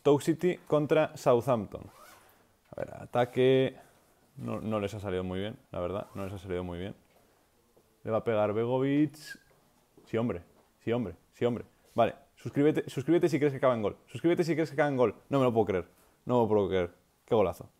Stoke City contra Southampton. A ver, ataque. No, les ha salido muy bien, la verdad. No les ha salido muy bien. Le va a pegar Begovic. Sí, hombre. Sí, hombre. Sí, hombre. Vale. Suscríbete, suscríbete si crees que acaba en gol. Suscríbete si crees que acaba en gol. No me lo puedo creer. No me lo puedo creer. Qué golazo.